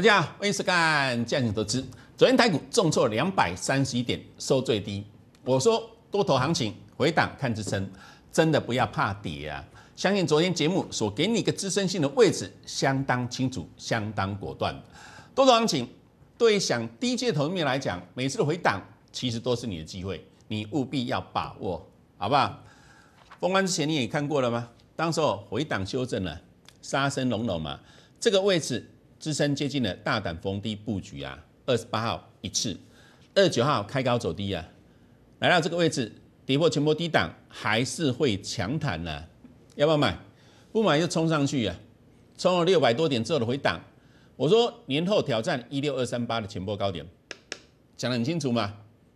大家好，欢迎收看《样你投资》。昨天台股重挫两百三十一点，收最低。我说多头行情回档看支撑，真的不要怕跌啊！相信昨天节目所给你一个支撑性的位置，相当清楚，相当果断。多头行情对想低阶投资面来讲，每次的回档其实都是你的机会，你务必要把握，好不好？封关之前你也看过了吗？当时候回档修正了，杀声隆隆嘛，这个位置。资深接近了大胆逢低布局啊，二十八号一次，二十九号开高走低啊，来到这个位置跌破前波低档还是会强弹呢，要不要买？不买就冲上去啊，冲了六百多点之后的回档，我说年后挑战一六二三八的前波高点，讲得很清楚嘛，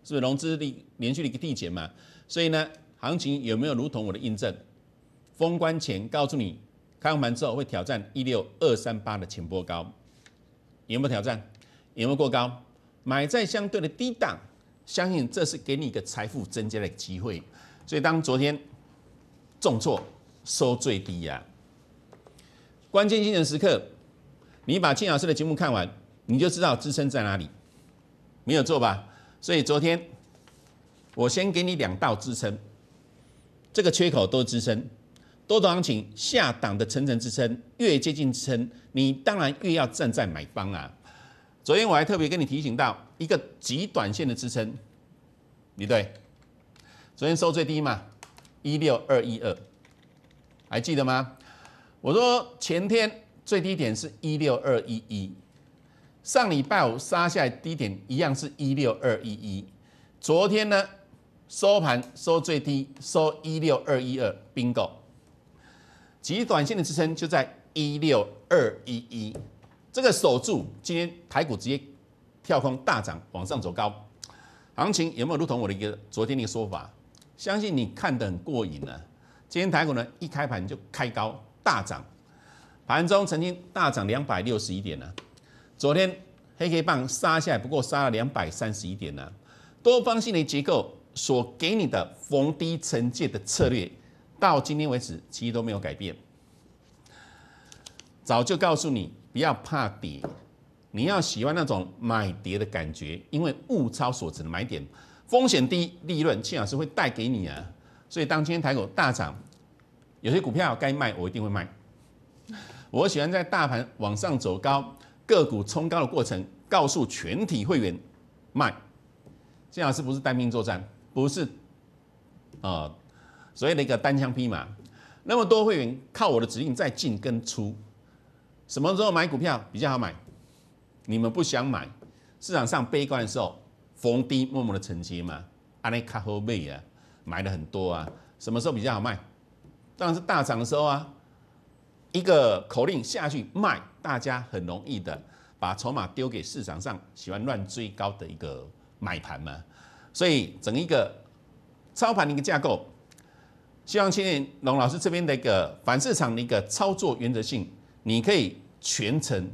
是不是融资率连续的一个递减嘛？所以呢，行情有没有如同我的印证？封关前告诉你。开盘之后会挑战一六二三八的前波高，有没有挑战？有没有过高？买在相对的低档，相信这是给你一个财富增加的机会。所以当昨天重挫收最低呀，关键性的时刻，你把金老师的节目看完，你就知道支撑在哪里。没有做吧？所以昨天我先给你两道支撑，这个缺口都支撑。多头行情下档的层层支撑，越接近撑，你当然越要站在买方啊。昨天我还特别跟你提醒到一个极短线的支撑，你对？昨天收最低嘛，一六二一二，还记得吗？我说前天最低点是一六二一一，上礼拜五杀下来低点一样是一六二一一，昨天呢收盘收最低收一六二一二，bingo。极短线的支撑就在一六二一一这个守住，今天台股直接跳空大涨，往上走高，行情有没有如同我的一个昨天的一个说法？相信你看得很过瘾啊。今天台股呢一开盘就开高大涨，盘中曾经大涨两百六十一点呢。昨天黑黑棒杀下来不过杀了两百三十一点呢。多方性的结构所给你的逢低承接的策略。到今天为止，其实都没有改变。早就告诉你不要怕跌，你要喜欢那种买跌的感觉，因为物超所值的买点，风险低，利润，庆老师会带给你啊！所以，当今天台股大涨，有些股票该卖，我一定会卖。我喜欢在大盘往上走高，个股冲高的过程，告诉全体会员卖。金老师不是单兵作战，不是啊。所以一个单枪匹马，那么多会员靠我的指令再进跟出，什么时候买股票比较好买？你们不想买，市场上悲观的时候，逢低默默的承接嘛，阿内卡后背啊，买了很多啊。什么时候比较好卖？当然是大涨的时候啊，一个口令下去卖，大家很容易的把筹码丢给市场上喜欢乱追高的一个买盘嘛。所以整一个操盘的一个架构。希望青年龙老师这边的一个反市场的一个操作原则性，你可以全程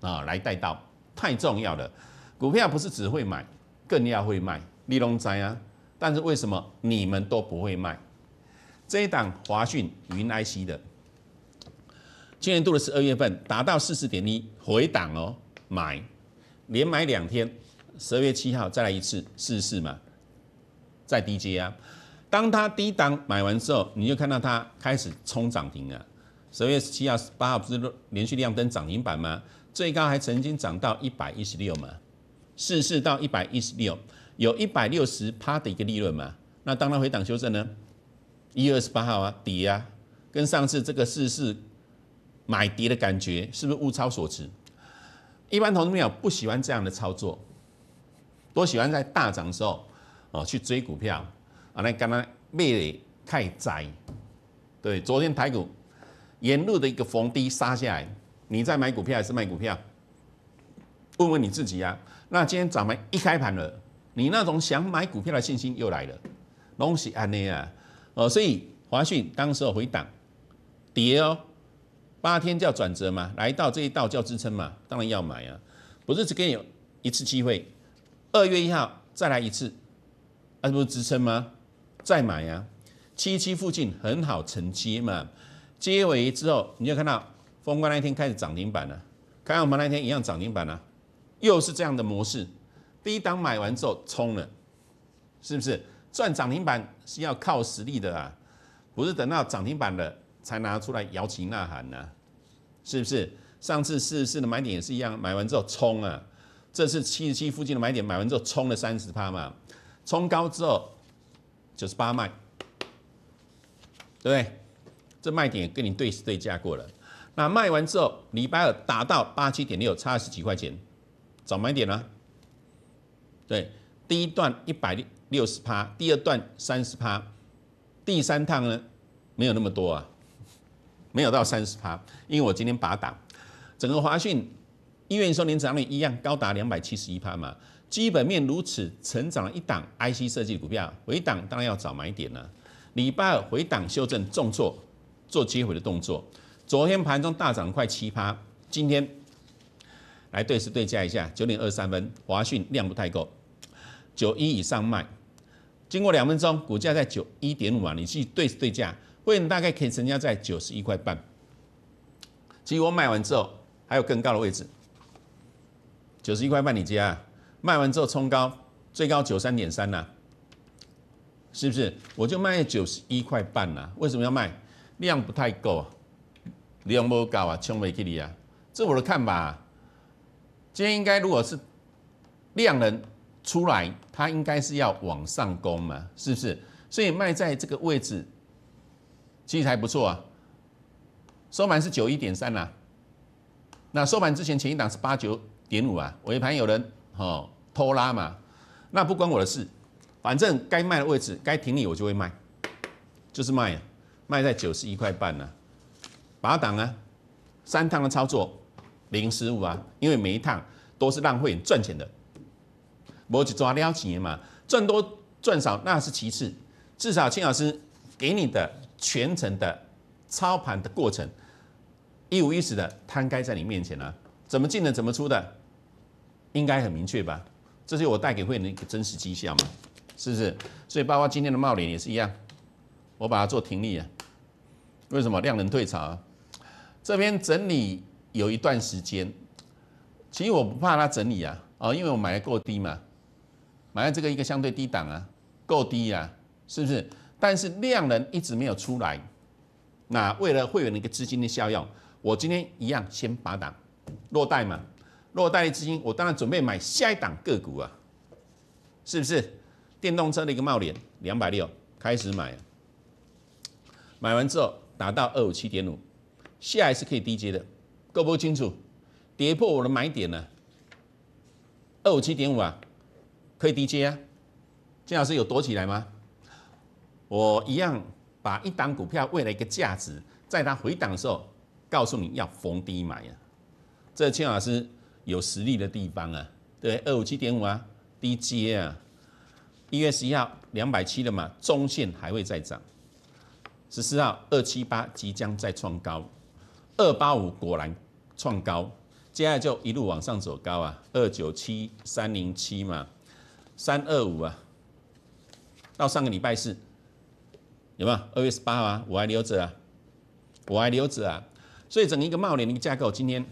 啊来带到，太重要了。股票不是只会买，更要会卖。利龙斋啊，但是为什么你们都不会卖？这一档华讯云 IC 的，今年度的十二月份达到四十点一，回档哦，买，连买两天，十二月七号再来一次试试嘛，再低 j 啊。当它低档买完之后，你就看到它开始冲涨停了。十二月十七号、十八号不是连续亮灯涨停板吗？最高还曾经涨到一百一十六嘛，四四到一百一十六，有一百六十趴的一个利润嘛。那当它回档修正呢，一月二十八号啊，跌啊，跟上次这个四四买跌的感觉，是不是物超所值？一般投资友，不喜欢这样的操作，都喜欢在大涨的时候哦去追股票。啊，那刚刚位太窄，对，昨天台股沿路的一个逢低杀下来，你在买股票还是卖股票？问问你自己啊。那今天早盘一开盘了，你那种想买股票的信心又来了，东西安呢啊？哦，所以华讯当时候回档跌哦，八天就要转折嘛，来到这一道叫支撑嘛，当然要买啊，不是只给你一次机会，二月一号再来一次，还不是支撑吗？再买啊，七七附近很好承接嘛。接尾之后，你就看到封关那天开始涨停板了，开盘那天一样涨停板了，又是这样的模式。第一档买完之后冲了，是不是赚涨停板是要靠实力的啊？不是等到涨停板了才拿出来摇旗呐喊呐，是不是？上次四十四的买点也是一样，买完之后冲啊，这次七十七附近的买点买完之后冲了三十趴嘛，冲高之后。九十八卖，对不对？这卖点跟你对时对价过了。那卖完之后，礼拜二达到八七点六，差十几块钱，早买点啦。对，第一段一百六十趴，第二段三十趴，第三趟呢没有那么多啊，没有到三十趴，因为我今天把打，整个华讯医院收年长率一样，高达两百七十一趴嘛。基本面如此，成长了一档 IC 设计股票回档当然要找买点了。礼拜二回档修正重挫，做接回的动作。昨天盘中大涨快七趴，今天来对时对价一下，九点二三分，华讯量不太够，九一以上卖。经过两分钟，股价在九一点五啊，你去对时对价，位大概可以成交在九十一块半。其实我买完之后还有更高的位置，九十一块半你啊？卖完之后冲高，最高九三点三呐，是不是？我就卖九十一块半呐，为什么要卖？量不太够啊，量不够啊，冲没起你啊，这我的看法。今天应该如果是量能出来，它应该是要往上攻嘛，是不是？所以卖在这个位置，其实还不错啊。收盘是九一点三呐，那收盘之前前一档是八九点五啊，尾盘有人。哦，拖拉嘛，那不关我的事，反正该卖的位置该停利我就会卖，就是卖啊，卖在九十一块半呐，八档啊，三趟的操作，零失误啊，因为每一趟都是浪费赚钱的，我只抓幺几年嘛，赚多赚少那是其次，至少青老师给你的全程的操盘的过程，一五一十的摊开在你面前啊，怎么进的怎么出的。应该很明确吧？这是我带给会员一个真实绩效嘛，是不是？所以包括今天的茂联也是一样，我把它做停利啊。为什么量能退潮？这边整理有一段时间，其实我不怕它整理啊，啊，因为我买够低嘛，买在这个一个相对低档啊，够低呀，是不是？但是量能一直没有出来，那为了会员的一个资金的效用，我今天一样先拔档，落袋嘛。若我带了资金，我当然准备买下一档个股啊，是不是？电动车的一个帽脸两百六开始买，买完之后达到二五七点五，下一次可以低接的，够不够清楚？跌破我的买点呢？二五七点五啊，可以低接啊。金老师有躲起来吗？我一样把一档股票为了一个价值，在它回档的时候告诉你要逢低买啊。这金老师。有实力的地方啊，对，二五七点五啊，低阶啊，一月十一号两百七了嘛，中线还会再涨。十四号二七八即将再创高，二八五果然创高，接下来就一路往上走高啊，二九七、三零七嘛，三二五啊，到上个礼拜四有没有？二月十八啊，我还留着啊，我还留着啊，所以整一个贸联的一个架构今天。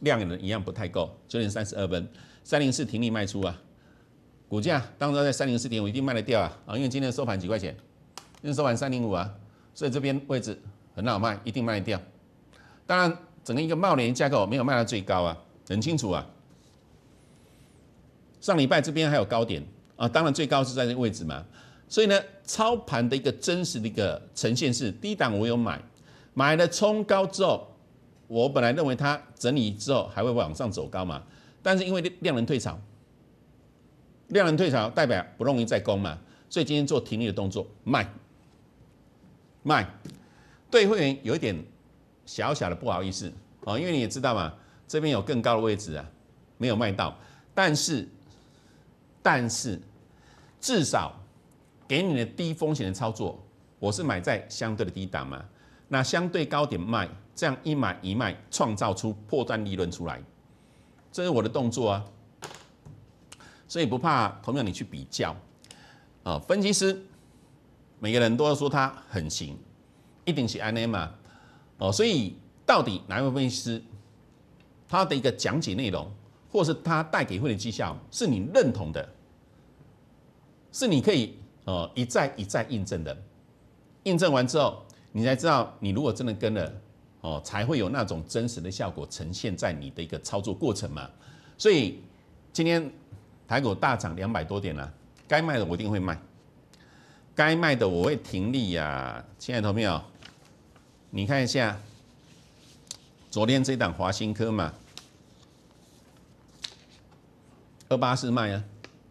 量呢一样不太够，九点三十二分，三零四停利卖出啊，股价当中在三零四点，我一定卖得掉啊啊，因为今天收盘几块钱，今天收盘三零五啊，所以这边位置很好卖，一定卖得掉。当然，整个一个茂联架构没有卖到最高啊，很清楚啊。上礼拜这边还有高点啊，当然最高是在这位置嘛，所以呢，操盘的一个真实的一个呈现是低档我有买，买了冲高之后。我本来认为它整理之后还会往上走高嘛，但是因为量能退潮，量能退潮代表不容易再攻嘛，所以今天做停利的动作卖卖，对会员有一点小小的不好意思哦，因为你也知道嘛，这边有更高的位置啊，没有卖到，但是但是至少给你的低风险的操作，我是买在相对的低档嘛，那相对高点卖。这样一买一卖，创造出破绽利润出来，这是我的动作啊，所以不怕。同样，你去比较啊，分析师，每个人都要说他很行，一定是 N M 啊，哦，所以到底哪一位分析师他的一个讲解内容，或是他带给会的绩效，是你认同的，是你可以哦一再一再印证的，印证完之后，你才知道你如果真的跟了。哦，才会有那种真实的效果呈现在你的一个操作过程嘛。所以今天台股大涨两百多点啦，该卖的我一定会卖，该卖的我会停利呀，亲爱的朋友你看一下昨天这档华新科嘛，二八四卖啊，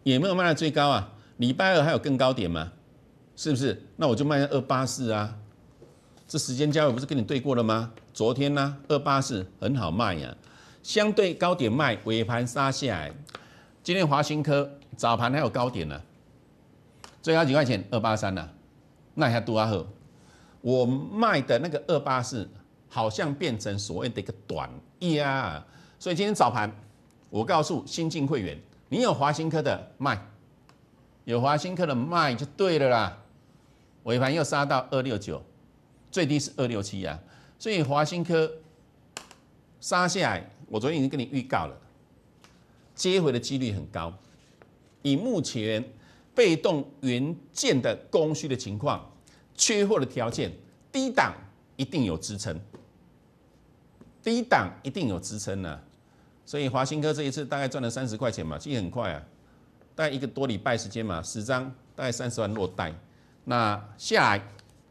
也没有卖到最高啊，礼拜二还有更高点吗？是不是？那我就卖二八四啊。这时间价位不是跟你对过了吗？昨天呢，二八四很好卖呀，相对高点卖，尾盘杀下来。今天华新科早盘还有高点呢，最高几块钱，二八三呢？那还多阿赫，我卖的那个二八四好像变成所谓的一个短啊，所以今天早盘我告诉新进会员，你有华新科的卖，有华新科的卖就对了啦。尾盘又杀到二六九。最低是二六七啊，所以华新科杀下来，我昨天已经跟你预告了，接回的几率很高。以目前被动元件的供需的情况，缺货的条件，低档一定有支撑，低档一定有支撑呢。所以华新科这一次大概赚了三十块钱嘛，其实很快啊，大概一个多礼拜时间嘛，十张大概三十万落袋。那下来，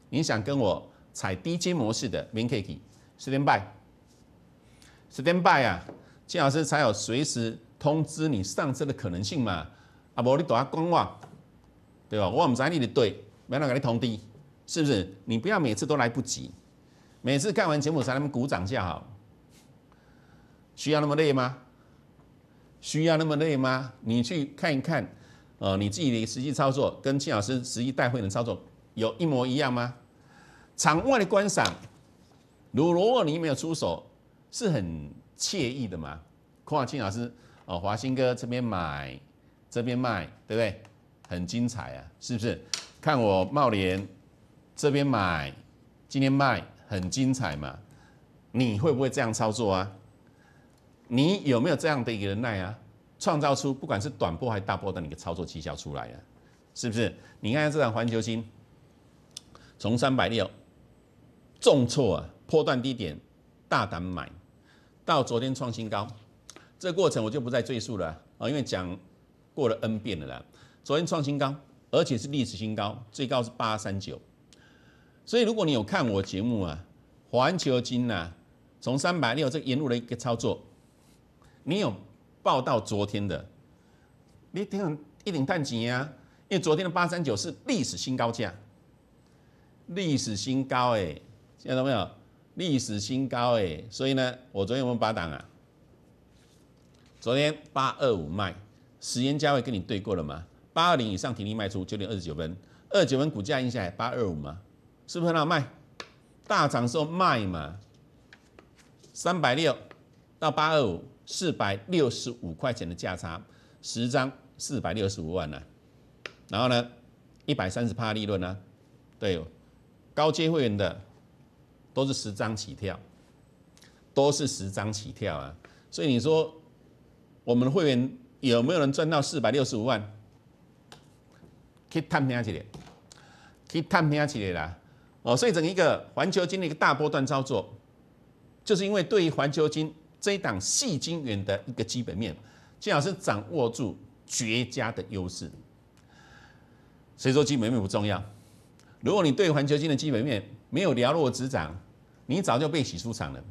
你想跟我？采低阶模式的，Min Kakey，十点 buy，十点 b y 啊，金老师才有随时通知你上车的可能性嘛，啊，无你下观望，对吧？我唔知你的队，没人给你通知，是不是？你不要每次都来不及，每次看完节目才他们鼓掌下好，需要那么累吗？需要那么累吗？你去看一看，呃，你自己的实际操作跟金老师实际带会的操作有一模一样吗？场外的观赏，如罗果尼没有出手，是很惬意的嘛？孔雅清老师，哦，华兴哥这边买，这边卖，对不对？很精彩啊，是不是？看我茂联这边买，今天卖，很精彩嘛？你会不会这样操作啊？你有没有这样的一个耐啊？创造出不管是短波还大波的那个操作绩效出来啊？是不是？你看这场环球星，从三百六。重挫啊，破断低点，大胆买，到昨天创新高，这过程我就不再赘述了啊，因为讲过了 N 遍了啦。昨天创新高，而且是历史新高，最高是八三九。所以如果你有看我节目啊，环球金呐，从三百六这沿路了一个操作，你有报到昨天的，你顶一顶弹指啊，因为昨天的八三九是历史新高价，历史新高哎。现在到没有？历史新高哎，所以呢，我昨天没有八档啊，昨天八二五卖，时间价位跟你对过了吗？八二零以上停力卖出，九点二十九分，二九分股价印下来八二五吗？是不是很好卖？大涨时候卖嘛，三百六到八二五，四百六十五块钱的价差，十张四百六十五万啊。然后呢，一百三十趴利润啊，对哦，高阶会员的。都是十张起跳，都是十张起跳啊！所以你说，我们的会员有没有人赚到四百六十五万？去探听起来，去探听起来啦！哦！所以整一个环球金的一个大波段操作，就是因为对于环球金这一档细金元的一个基本面，金老师掌握住绝佳的优势。谁说基本面不重要？如果你对环球金的基本面没有了落指掌。你早就被洗出场了。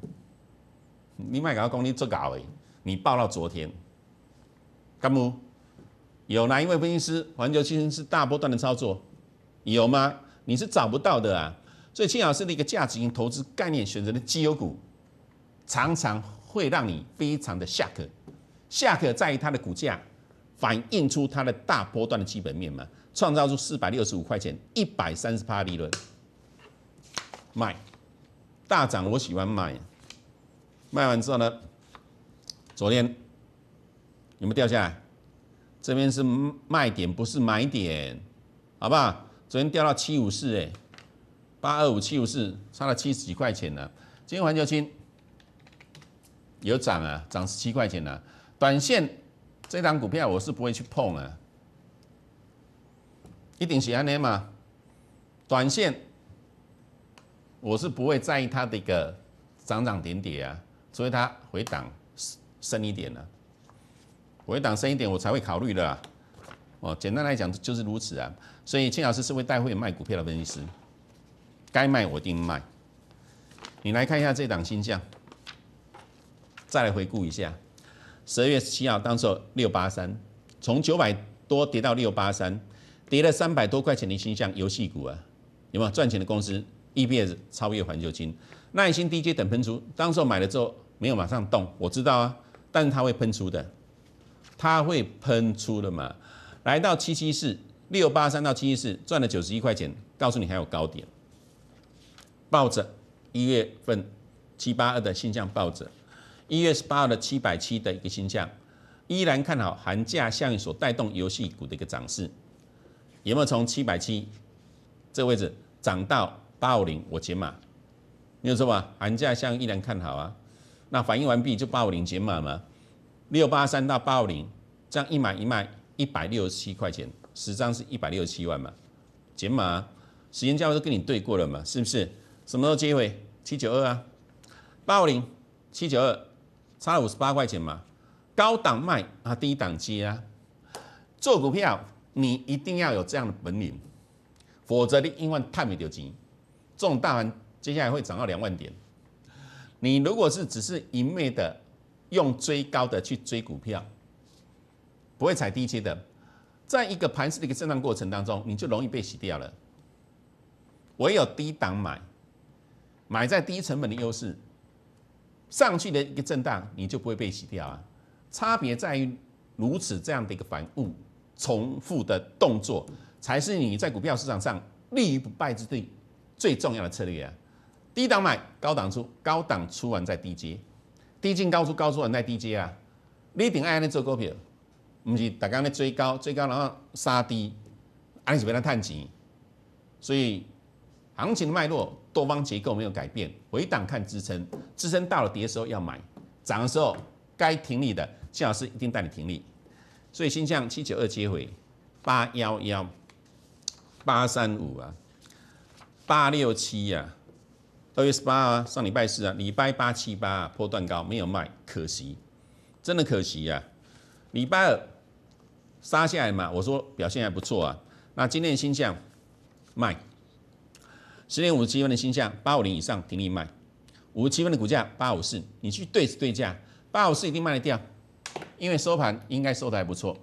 你卖哪个公你做搞位？你报到昨天，干木有哪一位分析师？环球基金是大波段的操作，有吗？你是找不到的啊。所以，青老师的一个价值型投资概念选择的绩优股，常常会让你非常的下课。下课在于它的股价反映出它的大波段的基本面嘛，创造出四百六十五块钱，一百三十八利润，卖。大涨，我喜欢买。卖完之后呢？昨天有没有掉下来？这边是卖点，不是买点，好不好？昨天掉到七五四，哎，八二五七五四，差了七十几块钱呢。今天环球青有涨啊，涨十七块钱呢。短线这档股票我是不会去碰啊，一定是安尼嘛。短线。我是不会在意它的一个涨涨跌跌啊，所以它回档深一点了，回档深一点我才会考虑的。哦，简单来讲就是如此啊。所以，金老师是会带会卖股票的分析师，该卖我一定卖。你来看一下这档新象，再来回顾一下十二月七号，当时候六八三，从九百多跌到六八三，跌了三百多块钱的新象游戏股啊，有没有赚钱的公司？EBS 超越环球金，耐心 DJ 等喷出。当时我买了之后没有马上动，我知道啊，但是它会喷出的，它会喷出的嘛。来到七七四六八三到七七四，赚了九十一块钱。告诉你还有高点，抱着一月份七八二的现象抱着，一月十八号的七百七的一个现象，依然看好寒假效应所带动游戏股的一个涨势。有没有从七百七这个位置涨到？八五零我减码，你说什么？寒假向依然看好啊。那反应完毕就八五零减码嘛。六八三到八五零，这样一买一卖一百六十七块钱，十张是一百六十七万嘛。减码，时间价位都跟你对过了嘛，是不是？什么时候接回？七九二啊，八五零，七九二，差了五十八块钱嘛。高档卖啊，低档接啊。做股票你一定要有这样的本领，否则你永远太不到钱。这种大盘接下来会涨到两万点，你如果是只是一昧的用追高的去追股票，不会踩低阶的，在一个盘式的一个震荡过程当中，你就容易被洗掉了。唯有低档买，买在低成本的优势，上去的一个震荡，你就不会被洗掉啊。差别在于如此这样的一个反覆重复的动作，才是你在股票市场上立于不败之地。最重要的策略啊，低档买，高档出，高档出完再低接，低进高出，高出完再低接啊。你顶爱安利做股票，唔是大家咧追高，追高然后杀低，安是就变来探钱。所以行情的脉络多方结构没有改变，回档看支撑，支撑到了跌的时候要买，涨的时候该停利的，谢老师一定带你停利。所以新向七九二接回八幺幺八三五啊。八六七呀，二月十八啊，上礼拜四啊，礼拜八七八破断高没有卖，可惜，真的可惜呀。礼拜二杀下来嘛，我说表现还不错啊。那今天的星象卖，十点五十七分的星象八五零以上停利卖，五十七分的股价八五四，你去对对价，八五四一定卖得掉，因为收盘应该收的还不错。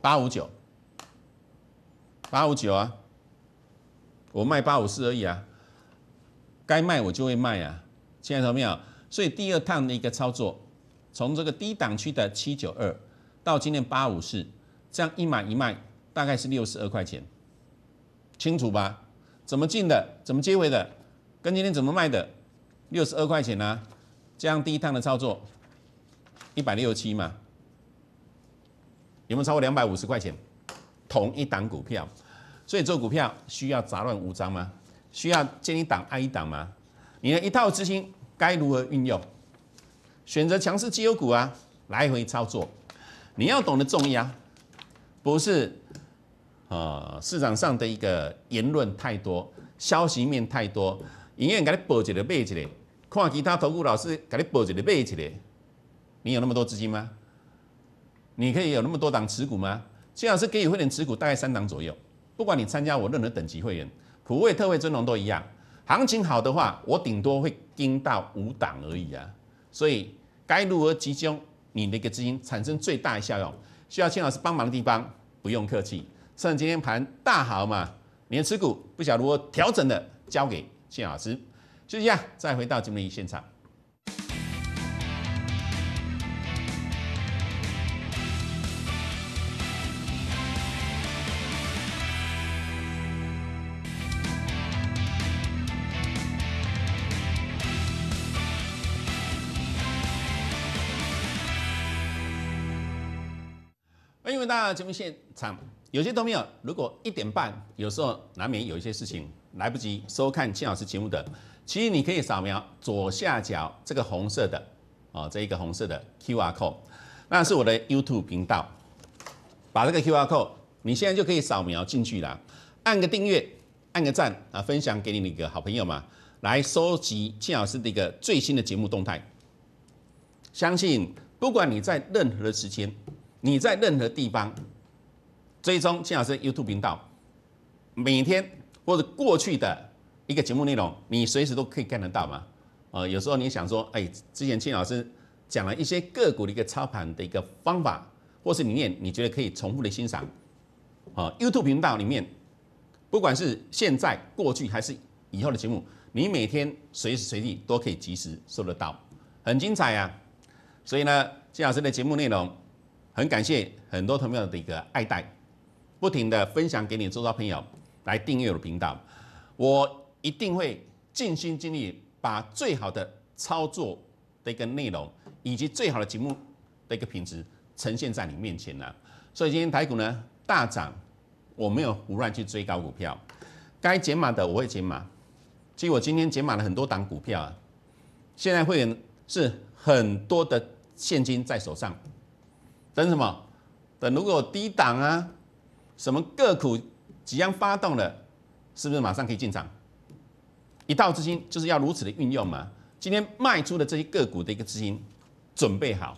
八五九，八五九啊。我卖八五四而已啊，该卖我就会卖啊，爱的朋有？所以第二趟的一个操作，从这个低档区的七九二到今天八五四，这样一买一卖，大概是六十二块钱，清楚吧？怎么进的？怎么结尾的？跟今天怎么卖的？六十二块钱啊，这样第一趟的操作，一百六十七嘛，有没有超过两百五十块钱？同一档股票。所以做股票需要杂乱无章吗？需要建一档挨一档吗？你的一套资金该如何运用？选择强势绩优股啊，来回操作。你要懂得重压，不是？呃，市场上的一个言论太多，消息面太多，永远给你报一个背起的，看其他投顾老师给你报一个背起的。你有那么多资金吗？你可以有那么多档持股吗？最好是给你会点持股，大概三档左右。不管你参加我任何等级会员，普惠、特惠、尊荣都一样。行情好的话，我顶多会盯到五档而已啊。所以该如何集中你的一个资金产生最大的效用，需要谢老师帮忙的地方，不用客气。趁今天盘大好嘛，你的持股不晓得如何调整的，交给谢老师。休息一下，再回到节目现场。到节目现场有些都没有。如果一点半，有时候难免有一些事情来不及收看。金老师节目的，其实你可以扫描左下角这个红色的，哦，这一个红色的 Q R code，那是我的 YouTube 频道。把这个 Q R code，你现在就可以扫描进去了。按个订阅，按个赞啊，分享给你的一个好朋友嘛，来收集金老师的一个最新的节目动态。相信不管你在任何的时间。你在任何地方追踪金老师 YouTube 频道，每天或者过去的一个节目内容，你随时都可以看得到嘛？呃，有时候你想说，哎，之前金老师讲了一些个股的一个操盘的一个方法或是理念，你觉得可以重复的欣赏？啊，YouTube 频道里面，不管是现在、过去还是以后的节目，你每天随时随地都可以及时收得到，很精彩呀！所以呢，金老师的节目内容。很感谢很多朋友的一个爱戴，不停的分享给你周遭朋友来订阅我的频道，我一定会尽心尽力把最好的操作的一个内容，以及最好的节目的一个品质呈现在你面前呢。所以今天台股呢大涨，我没有胡乱去追高股票，该减码的我会减码，其实我今天减码了很多档股票啊，现在会是很多的现金在手上。等什么？等如果低档啊，什么个股即将发动了，是不是马上可以进场？一道资金就是要如此的运用嘛。今天卖出的这些个股的一个资金准备好，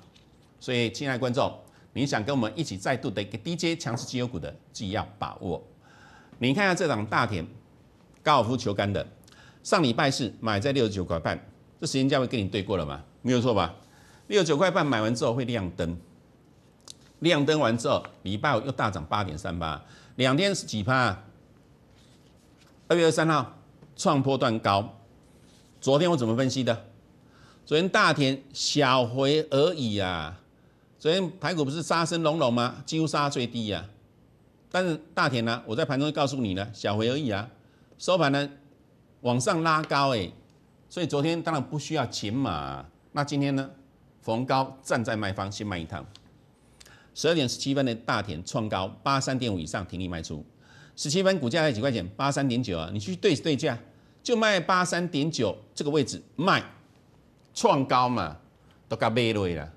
所以亲爱的观众，你想跟我们一起再度的一个低阶强势绩优股的，就要把握。你看一下这档大田高尔夫球杆的，上礼拜是买在六十九块半，这时间价位跟你对过了吗？没有错吧？六十九块半买完之后会亮灯。亮灯完之后，礼拜五又大涨八点三八，两天是几趴？二月二三号创破段高，昨天我怎么分析的？昨天大田小回而已啊，昨天排股不是杀声隆隆吗？几乎杀最低呀。但是大田呢，我在盘中告诉你呢，小回而已啊。收盘呢，往上拉高哎，所以昨天当然不需要骑嘛。那今天呢，逢高站在卖方先卖一趟。十二点十七分的大田创高八三点五以上停利卖出，十七分股价在几块钱？八三点九啊，你去对对价，就卖八三点九这个位置卖，创高嘛，都加买落了，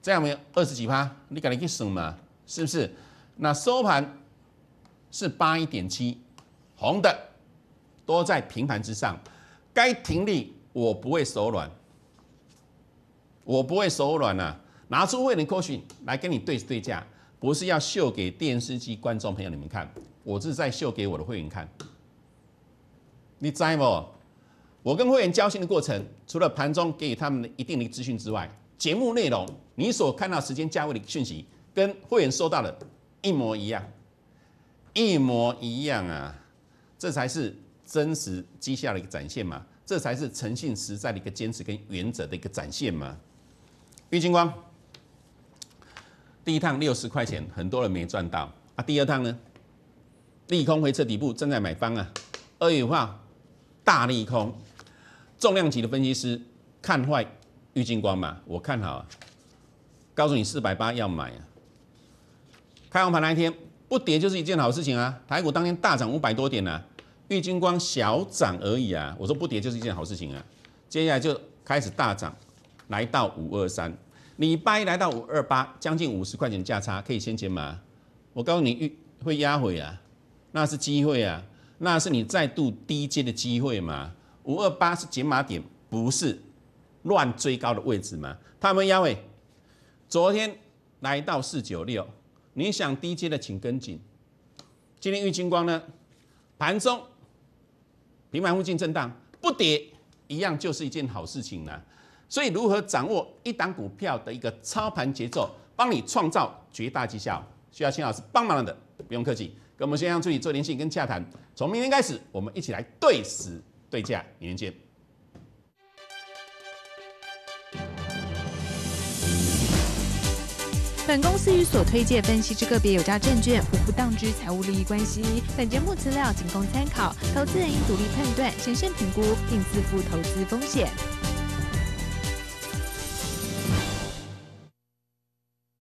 这样有二十几趴，你赶紧去省嘛，是不是？那收盘是八一点七，红的多在平盘之上，该停利我不会手软，我不会手软啊。拿出会员课程来跟你对对价，不是要秀给电视机观众朋友你们看，我是在秀给我的会员看。你知不？我跟会员交心的过程，除了盘中给予他们的一定的资讯之外，节目内容你所看到时间价位的讯息，跟会员收到的一模一样，一模一样啊！这才是真实绩效的一个展现嘛，这才是诚信实在的一个坚持跟原则的一个展现嘛。郁金光。第一趟六十块钱，很多人没赚到啊。第二趟呢，利空回撤底部正在买方啊。二五话，大利空，重量级的分析师看坏郁金光嘛，我看好啊。告诉你四百八要买啊。开完盘那一天不跌就是一件好事情啊。台股当天大涨五百多点呢，郁金光小涨而已啊。我说不跌就是一件好事情啊。接下来就开始大涨，来到五二三。礼拜来到五二八，将近五十块钱价差，可以先减码。我告诉你，会压回啊，那是机会啊，那是你再度低阶的机会嘛。五二八是减码点，不是乱追高的位置嘛。他们压回，昨天来到四九六，你想低阶的请跟紧。今天玉金光呢，盘中平盘附近震荡不跌，一样就是一件好事情啊。所以，如何掌握一档股票的一个操盘节奏，帮你创造绝大绩效，需要新老师帮忙的，不用客气，跟我们先上助理做联系跟洽谈。从明天开始，我们一起来对时对价天见。本公司与所推介分析之个别有价证券无不当之财务利益关系。本节目资料仅供参考，投资人应独立判断、审慎评估，并自负投资风险。